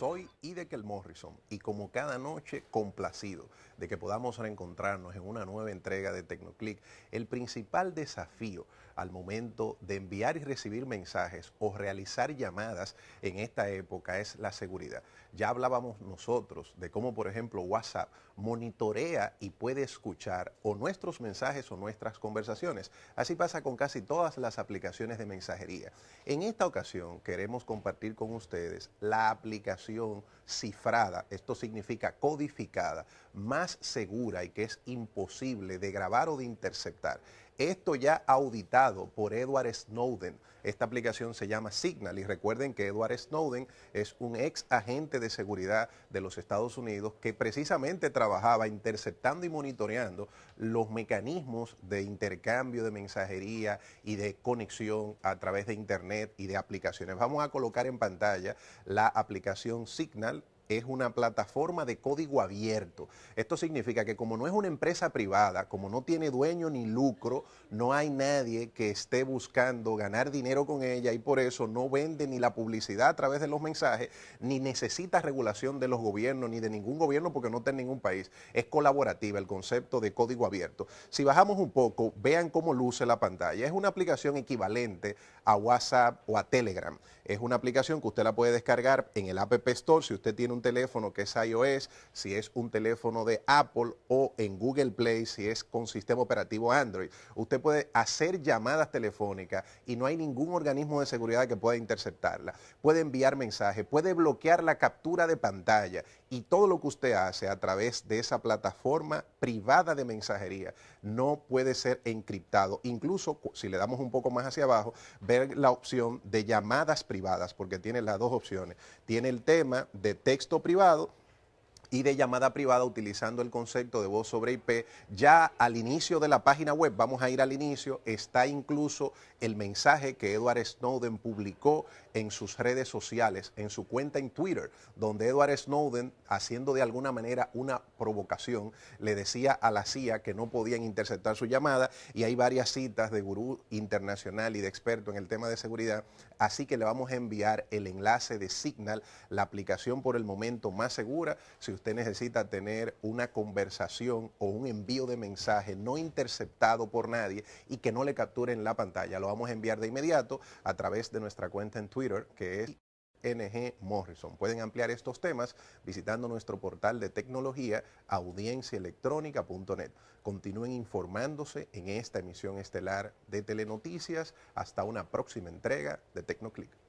soy Idekel Morrison y como cada noche complacido de que podamos reencontrarnos en una nueva entrega de Tecnoclick. El principal desafío al momento de enviar y recibir mensajes o realizar llamadas en esta época es la seguridad. Ya hablábamos nosotros de cómo, por ejemplo, WhatsApp monitorea y puede escuchar o nuestros mensajes o nuestras conversaciones. Así pasa con casi todas las aplicaciones de mensajería. En esta ocasión queremos compartir con ustedes la aplicación cifrada, esto significa codificada, más segura y que es imposible de grabar o de interceptar esto ya auditado por Edward Snowden. Esta aplicación se llama Signal y recuerden que Edward Snowden es un ex agente de seguridad de los Estados Unidos que precisamente trabajaba interceptando y monitoreando los mecanismos de intercambio de mensajería y de conexión a través de Internet y de aplicaciones. Vamos a colocar en pantalla la aplicación Signal es una plataforma de código abierto. Esto significa que como no es una empresa privada, como no tiene dueño ni lucro, no hay nadie que esté buscando ganar dinero con ella y por eso no vende ni la publicidad a través de los mensajes, ni necesita regulación de los gobiernos, ni de ningún gobierno porque no está en ningún país. Es colaborativa el concepto de código abierto. Si bajamos un poco, vean cómo luce la pantalla. Es una aplicación equivalente a WhatsApp o a Telegram. Es una aplicación que usted la puede descargar en el App Store si usted tiene un teléfono que es iOS, si es un teléfono de Apple o en Google Play, si es con sistema operativo Android. Usted puede hacer llamadas telefónicas y no hay ningún organismo de seguridad que pueda interceptarla. Puede enviar mensajes, puede bloquear la captura de pantalla y todo lo que usted hace a través de esa plataforma privada de mensajería no puede ser encriptado. Incluso si le damos un poco más hacia abajo, ver la opción de llamadas privadas, porque tiene las dos opciones. Tiene el tema de texto privado y de llamada privada utilizando el concepto de voz sobre IP. Ya al inicio de la página web, vamos a ir al inicio, está incluso el mensaje que Edward Snowden publicó en sus redes sociales, en su cuenta en Twitter, donde Edward Snowden, haciendo de alguna manera una provocación, le decía a la CIA que no podían interceptar su llamada y hay varias citas de gurú internacional y de experto en el tema de seguridad, así que le vamos a enviar el enlace de Signal, la aplicación por el momento más segura usted necesita tener una conversación o un envío de mensaje no interceptado por nadie y que no le capturen la pantalla. Lo vamos a enviar de inmediato a través de nuestra cuenta en Twitter, que es NG Morrison. Pueden ampliar estos temas visitando nuestro portal de tecnología audienciaelectrónica.net. Continúen informándose en esta emisión estelar de Telenoticias. Hasta una próxima entrega de Tecnoclick.